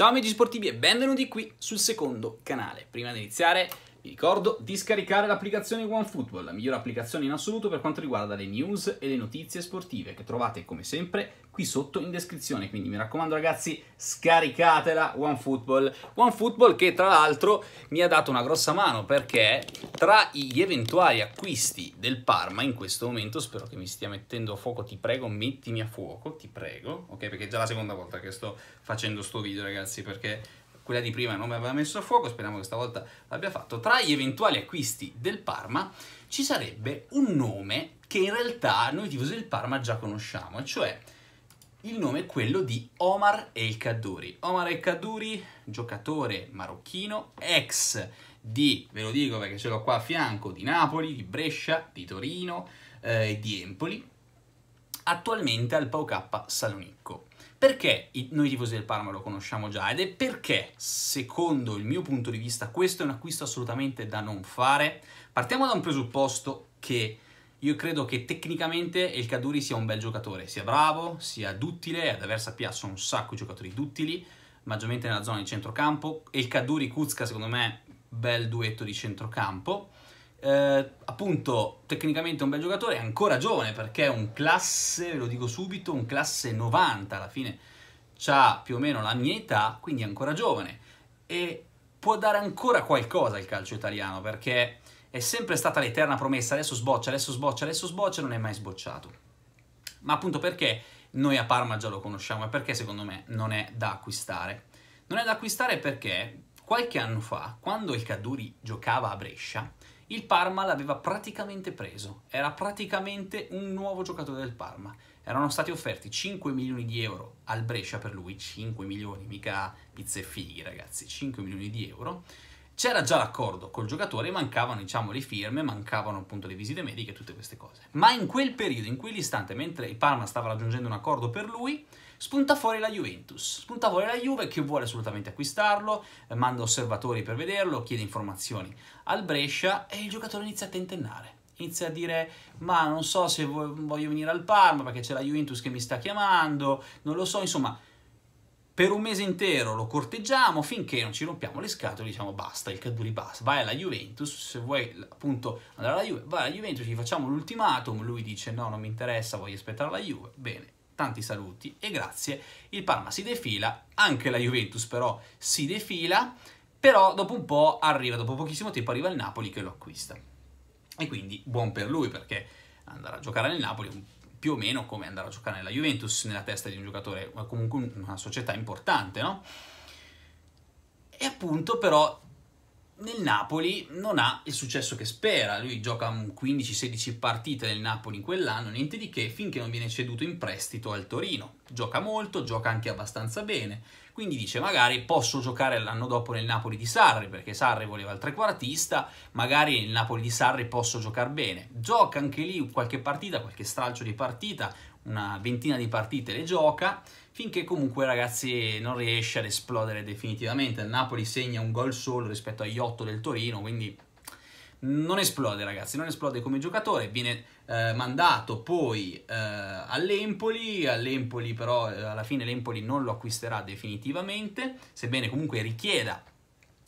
Ciao amici sportivi e benvenuti qui sul secondo canale. Prima di iniziare vi ricordo di scaricare l'applicazione OneFootball, la migliore applicazione in assoluto per quanto riguarda le news e le notizie sportive che trovate come sempre qui sotto in descrizione, quindi mi raccomando ragazzi scaricatela OneFootball. OneFootball che tra l'altro mi ha dato una grossa mano perché tra gli eventuali acquisti del Parma in questo momento, spero che mi stia mettendo a fuoco, ti prego mettimi a fuoco, ti prego, ok perché è già la seconda volta che sto facendo sto video ragazzi perché quella di prima non mi aveva messo a fuoco, speriamo che stavolta l'abbia fatto, tra gli eventuali acquisti del Parma ci sarebbe un nome che in realtà noi tifosi del Parma già conosciamo, cioè il nome è quello di Omar El Kaddouri. Omar El Kaddouri, giocatore marocchino, ex di, ve lo dico perché ce l'ho qua a fianco, di Napoli, di Brescia, di Torino eh, e eh, di Empoli, attualmente al Pau K Salonicco. Perché noi tifosi del Parma lo conosciamo già ed è perché, secondo il mio punto di vista, questo è un acquisto assolutamente da non fare. Partiamo da un presupposto che io credo che tecnicamente il Caduri sia un bel giocatore, sia bravo, sia duttile, ad Aversa Pia sono un sacco di giocatori duttili, maggiormente nella zona di centrocampo. e il Caduri kuzka secondo me bel duetto di centrocampo eh, appunto, tecnicamente un bel giocatore, è ancora giovane perché è un classe, ve lo dico subito, un classe 90 alla fine ha più o meno la mia età, quindi è ancora giovane e può dare ancora qualcosa al calcio italiano perché è sempre stata l'eterna promessa adesso sboccia, adesso sboccia, adesso sboccia e non è mai sbocciato. Ma appunto perché noi a Parma già lo conosciamo e perché secondo me non è da acquistare. Non è da acquistare perché qualche anno fa, quando il Caduri giocava a Brescia, il Parma l'aveva praticamente preso, era praticamente un nuovo giocatore del Parma. Erano stati offerti 5 milioni di euro al Brescia per lui, 5 milioni, mica pizze fighi ragazzi, 5 milioni di euro c'era già l'accordo col giocatore, mancavano diciamo le firme, mancavano appunto le visite mediche e tutte queste cose. Ma in quel periodo, in quell'istante, mentre il Parma stava raggiungendo un accordo per lui, spunta fuori la Juventus. Spunta fuori la Juve che vuole assolutamente acquistarlo, eh, manda osservatori per vederlo, chiede informazioni al Brescia e il giocatore inizia a tentennare inizia a dire ma non so se voglio venire al Parma perché c'è la Juventus che mi sta chiamando, non lo so, insomma per un mese intero lo corteggiamo finché non ci rompiamo le scatole, diciamo basta, il Caduri basta, vai alla Juventus, se vuoi appunto andare alla Juve, vai alla Juventus, gli facciamo l'ultimatum, lui dice no, non mi interessa, voglio aspettare la Juve, bene, tanti saluti e grazie, il Parma si defila, anche la Juventus però si defila, però dopo un po' arriva, dopo pochissimo tempo arriva il Napoli che lo acquista. E quindi buon per lui perché andare a giocare nel Napoli è un più o meno come andare a giocare nella Juventus, nella testa di un giocatore, comunque una società importante, no? E appunto però nel Napoli non ha il successo che spera, lui gioca 15-16 partite nel Napoli in quell'anno, niente di che, finché non viene ceduto in prestito al Torino. Gioca molto, gioca anche abbastanza bene, quindi dice magari posso giocare l'anno dopo nel Napoli di Sarri perché Sarri voleva il trequartista, magari nel Napoli di Sarri posso giocare bene. Gioca anche lì qualche partita, qualche stralcio di partita, una ventina di partite le gioca, finché comunque ragazzi non riesce ad esplodere definitivamente. Il Napoli segna un gol solo rispetto agli otto del Torino, quindi non esplode ragazzi, non esplode come giocatore, viene eh, mandato poi eh, all'Empoli, all'Empoli però eh, alla fine l'Empoli non lo acquisterà definitivamente, sebbene comunque richieda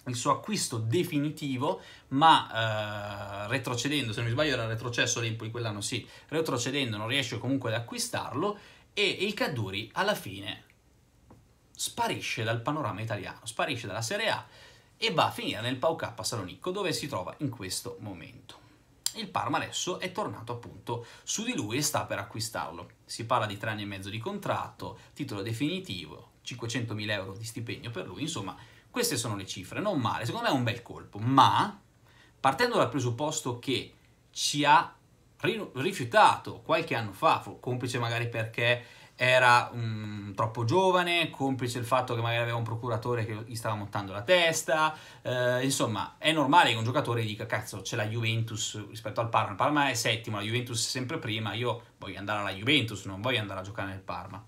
il suo acquisto definitivo, ma eh, retrocedendo, se non mi sbaglio era retrocesso l'Empoli quell'anno, sì, retrocedendo non riesce comunque ad acquistarlo e il Caduri alla fine sparisce dal panorama italiano, sparisce dalla Serie A e va a finire nel Pau K Salonicco dove si trova in questo momento. Il Parma adesso è tornato appunto su di lui e sta per acquistarlo. Si parla di tre anni e mezzo di contratto, titolo definitivo, 500.000 euro di stipendio per lui, insomma queste sono le cifre, non male, secondo me è un bel colpo, ma partendo dal presupposto che ci ha rifiutato qualche anno fa, complice magari perché era um, troppo giovane, complice il fatto che magari aveva un procuratore che gli stava montando la testa, eh, insomma è normale che un giocatore dica cazzo c'è la Juventus rispetto al Parma, il Parma è settimo, la Juventus è sempre prima, io voglio andare alla Juventus, non voglio andare a giocare nel Parma.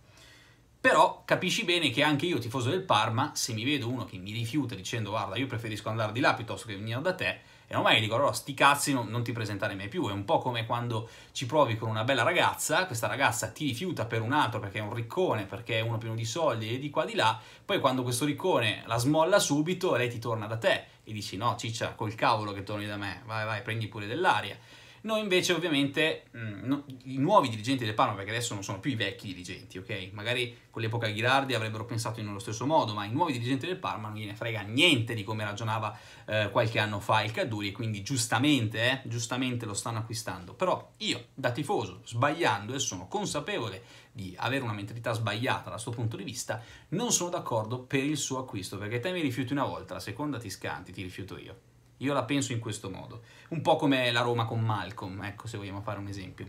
Però capisci bene che anche io, tifoso del Parma, se mi vedo uno che mi rifiuta dicendo guarda io preferisco andare di là piuttosto che venire da te, e ormai dico allora sti cazzi non, non ti presentare mai più, è un po' come quando ci provi con una bella ragazza, questa ragazza ti rifiuta per un altro perché è un riccone, perché è uno pieno di soldi e di qua di là, poi quando questo riccone la smolla subito lei ti torna da te e dici no ciccia col cavolo che torni da me, vai vai prendi pure dell'aria. Noi invece ovviamente mh, mm, no, i nuovi dirigenti del Parma, perché adesso non sono più i vecchi dirigenti, ok? Magari con l'epoca Ghirardi avrebbero pensato nello stesso modo, ma i nuovi dirigenti del Parma non gliene frega niente di come ragionava eh, qualche anno fa il Caduri, quindi giustamente, eh, giustamente lo stanno acquistando. Però io, da tifoso, sbagliando e sono consapevole di avere una mentalità sbagliata dal suo punto di vista, non sono d'accordo per il suo acquisto, perché te mi rifiuti una volta, la seconda ti scanti, ti rifiuto io. Io la penso in questo modo, un po' come la Roma con Malcolm, ecco se vogliamo fare un esempio.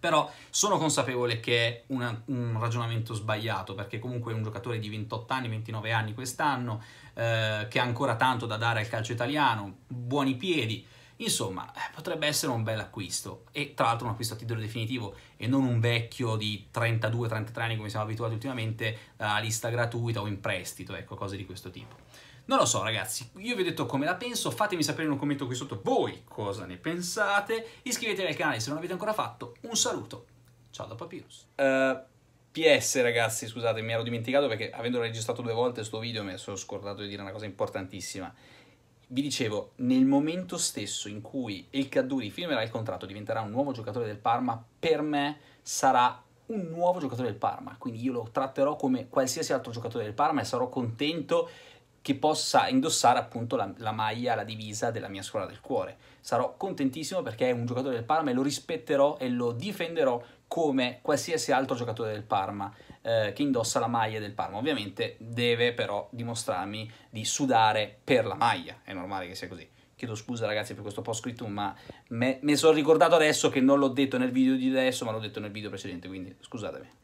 Però sono consapevole che è una, un ragionamento sbagliato, perché comunque è un giocatore di 28 anni, 29 anni quest'anno, eh, che ha ancora tanto da dare al calcio italiano, buoni piedi, Insomma, eh, potrebbe essere un bel acquisto e tra l'altro un acquisto a titolo definitivo e non un vecchio di 32-33 anni come siamo abituati ultimamente a lista gratuita o in prestito, ecco, cose di questo tipo. Non lo so ragazzi, io vi ho detto come la penso, fatemi sapere in un commento qui sotto voi cosa ne pensate, iscrivetevi al canale se non l'avete ancora fatto, un saluto, ciao da Papyrus. Uh, eh, PS ragazzi, scusate, mi ero dimenticato perché avendo registrato due volte questo video mi sono scordato di dire una cosa importantissima. Vi dicevo, nel momento stesso in cui El Kaduri firmerà il contratto, diventerà un nuovo giocatore del Parma, per me sarà un nuovo giocatore del Parma, quindi io lo tratterò come qualsiasi altro giocatore del Parma e sarò contento che possa indossare appunto la, la, maglia, la divisa della mia squadra del cuore. Sarò contentissimo perché è un giocatore del Parma e lo rispetterò e lo difenderò come qualsiasi altro giocatore del Parma eh, che indossa la maglia del Parma. Ovviamente deve però dimostrarmi di sudare per la maglia, è normale che sia così. Chiedo scusa ragazzi per questo post scritto, ma me, me sono ricordato adesso che non l'ho detto nel video di adesso, ma l'ho detto nel video precedente, quindi scusatemi.